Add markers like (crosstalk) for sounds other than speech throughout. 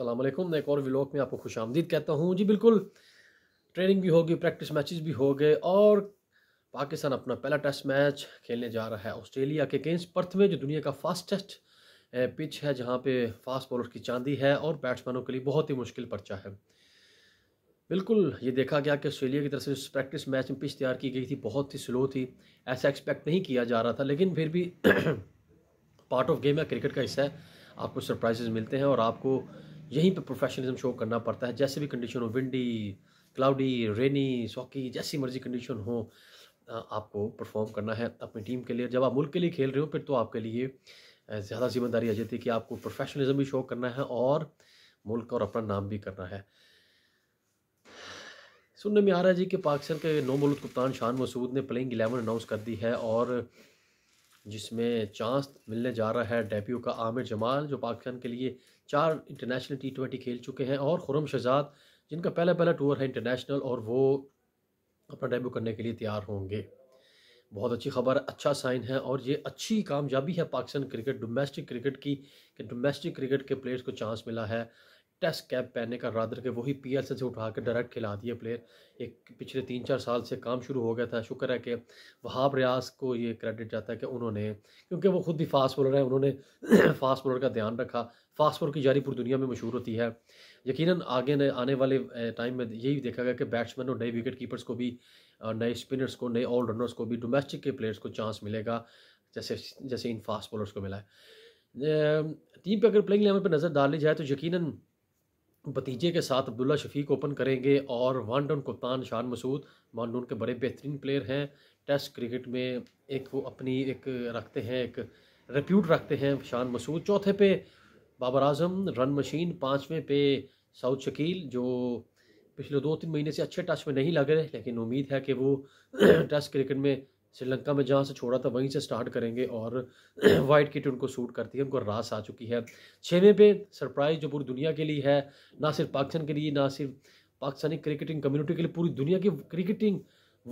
मैं एक और व्लॉग में आपको खुश आमदीद कहता हूँ जी बिल्कुल ट्रेनिंग भी होगी प्रैक्टिस मैचेस भी हो गए और पाकिस्तान अपना पहला टेस्ट मैच खेलने जा रहा है ऑस्ट्रेलिया के अगेंस्ट पर्थ में जो दुनिया का फास्टेस्ट पिच है जहाँ पे फास्ट बॉलर की चांदी है और बैट्समैनों के लिए बहुत ही मुश्किल पर्चा है बिल्कुल ये देखा गया कि ऑस्ट्रेलिया की तरफ से प्रैक्टिस मैच में पिच तैयार की गई थी बहुत ही स्लो थी ऐसा एक्सपेक्ट नहीं किया जा रहा था लेकिन फिर भी पार्ट ऑफ गेम या क्रिकेट का हिस्सा है आपको सरप्राइजेज मिलते हैं और आपको यहीं पे प्रोफेशनलिज्म शो करना पड़ता है जैसे भी कंडीशन हो विंडी क्लाउडी रेनी सॉकी जैसी मर्जी कंडीशन हो आपको परफॉर्म करना है अपनी टीम के लिए जब आप मुल्क के लिए खेल रहे हो फिर तो आपके लिए ज़्यादा जिम्मेदारी आ जाती है कि आपको प्रोफेशनलिज्म भी शो करना है और मुल्क और अपना नाम भी करना है सुनने में आ रहा है जी कि पाकिस्तान के नौ मुल्क कप्तान शान मसूद ने प्लेइंग एलेवन अनाउंस कर दी है और जिसमें चांस मिलने जा रहा है डेब्यू का आमिर जमाल जो पाकिस्तान के लिए चार इंटरनेशनल टी ट्वेंटी खेल चुके हैं और खुरम शहजाद जिनका पहला पहला टूर है इंटरनेशनल और वो अपना डेब्यू करने के लिए तैयार होंगे बहुत अच्छी खबर अच्छा साइन है और ये अच्छी कामयाबी है पाकिस्तान क्रिकेट डोमेस्टिक क्रिकेट की कि डोमेस्टिक क्रिकेट के प्लेयर्स को चांस मिला है टेस्ट कैप पहनने का रादर के वही पी एल से उठा कर डायरेक्ट खिला दिए प्लेयर एक पिछले तीन चार साल से काम शुरू हो गया था शुक्र है कि वहाब रियाज को ये क्रेडिट जाता है कि उन्होंने क्योंकि वो खुद ही फास्ट बॉलर हैं उन्होंने फास्ट (clears throat) बॉलर का ध्यान रखा फास्ट बॉलर की जारी पूरी दुनिया में मशहूर होती है यकीन आगे ने आने वाले टाइम में यही देखा गया कि बैट्समैन और नए विकेट कीपर्स को भी नए स्पिनर्स को नए ऑलराउंडर्स को भी डोमेस्टिक के प्लेयर्स को चांस मिलेगा जैसे जैसे इन फास्ट बॉलर्स को मिला है टीम पर अगर प्लेइंग लेवल पर नज़र डाली जाए तो यकीनन भतीजे के साथ अब्दुल्ला शफीक ओपन करेंगे और वन डाउन कप्तान शान मसूद वन डाउन के बड़े बेहतरीन प्लेयर हैं टेस्ट क्रिकेट में एक वो अपनी एक रखते हैं एक रिप्यूट रखते हैं शान मसूद चौथे पे बाबर आजम रन मशीन पाँचवें पे साउथ शकील जो पिछले दो तीन महीने से अच्छे टच में नहीं लग रहे लेकिन उम्मीद है कि वो (clears throat) टेस्ट क्रिकेट में श्रीलंका में जहाँ से छोड़ा था वहीं से स्टार्ट करेंगे और वाइट (clears throat) किट उनको सूट करती है उनको रास आ चुकी है छवें पे सरप्राइज जो पूरी दुनिया के लिए है ना सिर्फ पाकिस्तान के लिए ना सिर्फ पाकिस्तानी क्रिकेटिंग कम्युनिटी के लिए पूरी दुनिया की क्रिकेटिंग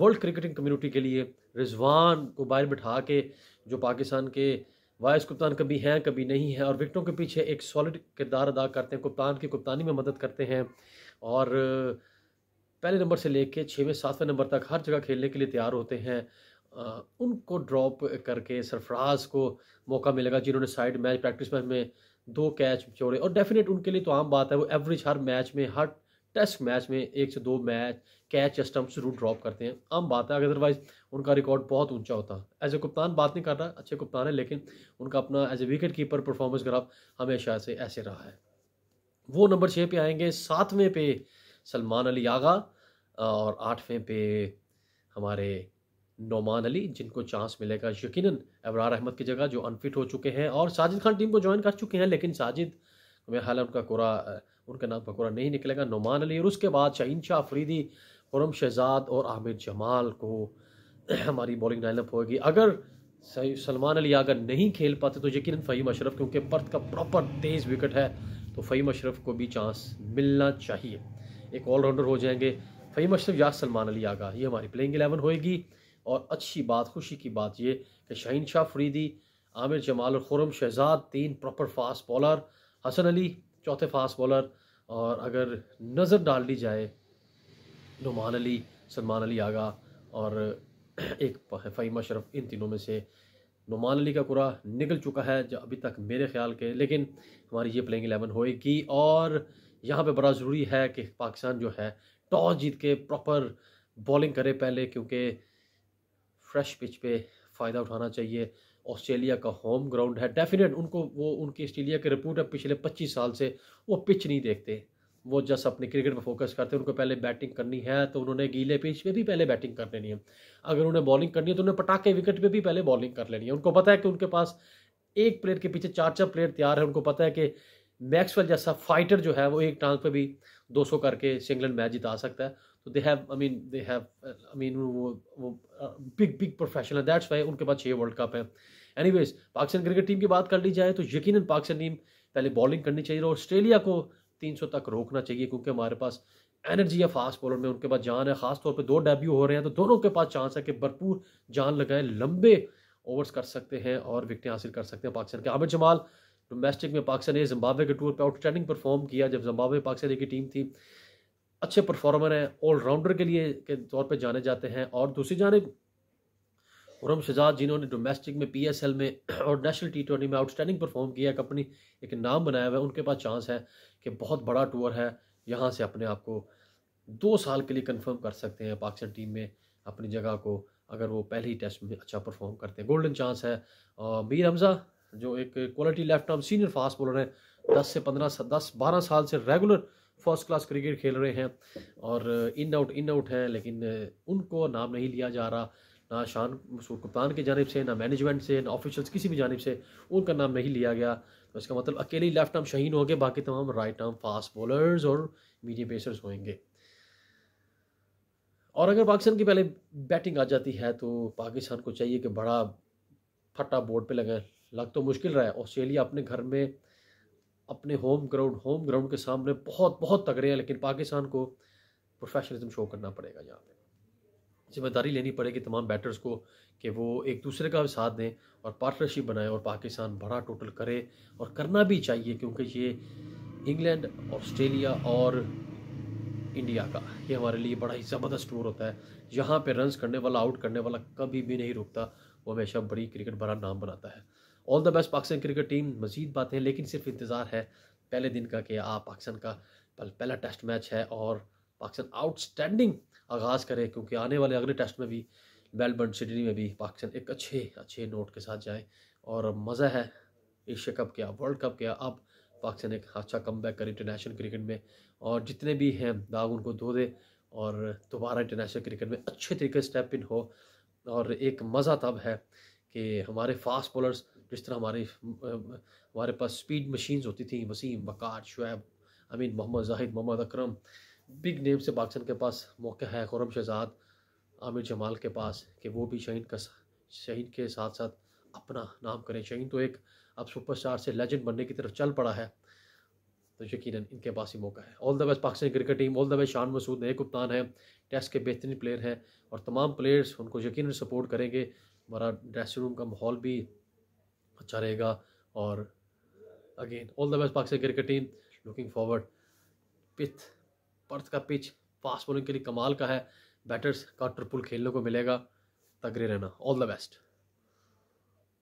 वर्ल्ड क्रिकेटिंग कम्युनिटी के लिए रिजवान को बाहर बिठा के जो पाकिस्तान के वाइस कप्तान कभी हैं कभी नहीं हैं और विकटों के पीछे एक सॉलिड किरदार अदा करते हैं कप्तान की कप्तानी में मदद करते हैं और पहले नंबर से लेके में सातवें नंबर तक हर जगह खेलने के लिए तैयार होते हैं उनको ड्रॉप करके सरफराज को मौका मिलेगा जिन्होंने साइड मैच प्रैक्टिस मैच में दो कैच छोड़े और डेफिनेट उनके लिए तो आम बात है वो एवरेज हर मैच में हर टेस्ट मैच में एक से दो मैच कैच स्टम्प जरूर ड्रॉप करते हैं आम बात है अदरवाइज उनका रिकॉर्ड बहुत ऊंचा होता है एज ए कप्तान बात नहीं कर रहा अच्छे कप्तान है लेकिन उनका अपना as a wicket keeper performance graph हमेशा से ऐसे रहा है वो नंबर छः पे आएंगे सातवें पे सलमान अली आगा और आठवें पे हमारे नोमान अली जिनको चांस मिलेगा यकीनन अबरार अहमद की जगह जो अनफिट हो चुके हैं और साजिद खान टीम को ज्वाइन कर चुके हैं लेकिन साजिद में हाल उनका कोरा उनके नाम का कोरा नहीं निकलेगा नोमान अली और उसके बाद शाहन शाह अफरीदी खुरम शहजाद और आमिर जमाल को (clears throat) हमारी बॉलिंग लाइनअप होगी अगर सलमान अली अगर नहीं खेल पाते तो यकीन फ़हीम अशरफ क्योंकि पर्थ का प्रॉपर तेज़ विकेट है तो फ़हीम अशरफ को भी चांस मिलना चाहिए एक ऑलराउंडर हो जाएंगे फ़हीम अशरफ या सलमान अली आगा ये हमारी प्लेइंग एलेवन होएगी और अच्छी बात खुशी की बात ये कि शाहन शाह फरीदी आमिर जमाल और खुरम शहजाद तीन proper fast bowler Hasan Ali चौथे फास्ट बॉलर और अगर नज़र डाल ली जाए नुमान अली सलमान अली आगा और (clears throat) एक फ़हीमा शरफ इन तीनों में से नुमान अली का कुरा निकल चुका है जो अभी तक मेरे ख्याल के लेकिन हमारी ये प्लेइंग एलेवन होएगी और यहाँ पे बड़ा ज़रूरी है कि पाकिस्तान जो है टॉस जीत के प्रॉपर बॉलिंग करे पहले क्योंकि फ्रेश पिच पे फ़ायदा उठाना चाहिए ऑस्ट्रेलिया का होम ग्राउंड है डेफिनेट उनको वो उनकी ऑस्ट्रेलिया के रिपोर्ट है पिछले पच्चीस साल से वो पिच नहीं देखते वो जस अपने क्रिकेट पर फोकस करते हैं उनको पहले बैटिंग करनी है तो उन्होंने गीले पिच पे भी पहले बैटिंग कर लेनी है अगर उन्हें बॉलिंग करनी है तो उन्हें पटाखे विकेट पे भी पहले बॉलिंग कर लेनी है उनको पता है कि उनके पास एक प्लेयर के पीछे चार चार प्लेयर तैयार है उनको पता है कि मैक्सवेल जैसा फाइटर जो है वो एक टांग पे भी 200 करके सिंगलन मैच जिता सकता है तो they have I mean they have I mean वो वो big big professional that's why उनके पास छः वर्ल्ड कप है एनी पाकिस्तान क्रिकेट टीम की बात कर ली जाए तो यकीन पाकिस्तान टीम पहले बॉलिंग करनी चाहिए और ऑस्ट्रेलिया को 300 तक रोकना चाहिए क्योंकि हमारे पास एनर्जी है फास्ट बॉलर में उनके पास जान है खास तौर पे दो डेब्यू हो रहे हैं तो दोनों के पास चांस है कि भरपूर जान लगाएं लंबे ओवर्स कर सकते हैं और विकटें हासिल कर सकते हैं पाकिस्तान के आमिर जमाल डोमेस्टिक में पाकिस्तान ने जम्बावे के टूर पर आउटस्टैंडिंग परफॉर्म किया जब जम्बावे पाकिस्तान की टीम थी अच्छे परफॉर्मर हैं ऑलराउंडर के लिए के तौर पर जाने जाते हैं और दूसरी जानब खुरम शजाद जिन्होंने डोमेस्टिक में पी एस एल में और नेशनल टी ट्वेंटी में आउटस्टैंडिंग परफॉर्म किया अपनी एक नाम बनाया हुआ है उनके पास चांस है कि बहुत बड़ा टूर है यहाँ से अपने आप को दो साल के लिए कंफर्म कर सकते हैं पाकिस्तान टीम में अपनी जगह को अगर वो पहले ही टेस्ट में अच्छा परफॉर्म करते हैं गोल्डन चांस है मीर हमज़ा जो एक quality left arm senior fast bowler हैं दस से पंद्रह दस बारह साल से रेगुलर फर्स्ट क्लास क्रिकेट खेल रहे हैं और इन आउट इन आउट हैं लेकिन उनको नाम नहीं लिया जा रहा ना शान मसूर कप्तान की जानब से ना मैनेजमेंट से ना ऑफिशल्स किसी भी जानब से उनका नाम नहीं लिया गया तो इसका मतलब अकेले लेफ्ट आर्म शहीन हो गए बाकी तमाम राइट आर्म फास्ट बॉलर्स और मीडियम पेसर्स होंगे और अगर पाकिस्तान की पहले बैटिंग आ जाती है तो पाकिस्तान को चाहिए कि बड़ा फटा बोर्ड पे लगाएं लग तो मुश्किल रहा है ऑस्ट्रेलिया अपने घर में अपने होम ग्राउंड होम ग्राउंड के सामने बहुत बहुत तगड़े हैं लेकिन पाकिस्तान को प्रोफेशनलिज्म शो करना पड़ेगा यहाँ पे जिम्मेदारी लेनी पड़ेगी तमाम बैटर्स को कि वो एक दूसरे का साथ दें और पार्टनरशिप बनाएं और पाकिस्तान बड़ा टोटल करे और करना भी चाहिए क्योंकि ये इंग्लैंड ऑस्ट्रेलिया और इंडिया का ये हमारे लिए बड़ा ही ज़बरदस्त टूर होता है यहाँ पे रन्स करने वाला आउट करने वाला कभी भी नहीं रुकता वो हमेशा बड़ी क्रिकेट बड़ा नाम बनाता है all the best Pakistan cricket team मजीद बातें लेकिन सिर्फ इंतज़ार है पहले दिन का कि आप पाकिस्तान का पहला टेस्ट मैच है और पाकिस्तान आउटस्टैंडिंग आगाज़ करे क्योंकि आने वाले अगले टेस्ट में भी मेलबर्न सिडनी में भी पाकिस्तान एक अच्छे अच्छे नोट के साथ जाए और मज़ा है एशिया कप क्या वर्ल्ड कप क्या अब पाकिस्तान एक अच्छा कम बैक करे इंटरनेशनल क्रिकेट में और जितने भी हैं दाग उनको धो दे और दोबारा इंटरनेशनल क्रिकेट में अच्छे तरीके से स्टेप इन हो और एक मज़ा तब है कि हमारे फास्ट बॉलर्स जिस तरह हमारे हमारे पास स्पीड मशीन्स होती थी वसीम बकार शुएब अमीन मोहम्मद जाहिद मोहम्मद अकरम बिग नेम से पाकिस्तान के पास मौका है खुरम शहजाद आमिर जमाल के पास कि वो भी शहीन का शहीन के साथ साथ अपना नाम करें शहीन तो एक अब सुपरस्टार से लेजेंड बनने की तरफ चल पड़ा है तो यकीन इनके पास ही मौका है all the best Pakistan cricket team all the best Shan Masood नए कप्तान हैं टेस्ट के बेहतरीन प्लेयर हैं और तमाम प्लेयर्स उनको यकीन सपोर्ट करेंगे हमारा ड्रेसिंग रूम का माहौल भी अच्छा रहेगा और again all the best Pakistan cricket team looking forward पिथ पर्थ का पिच फास्ट बॉलिंग के लिए कमाल का है बैटर्स का ट्रिपुल खेलने को मिलेगा तगड़े रहना ऑल द बेस्ट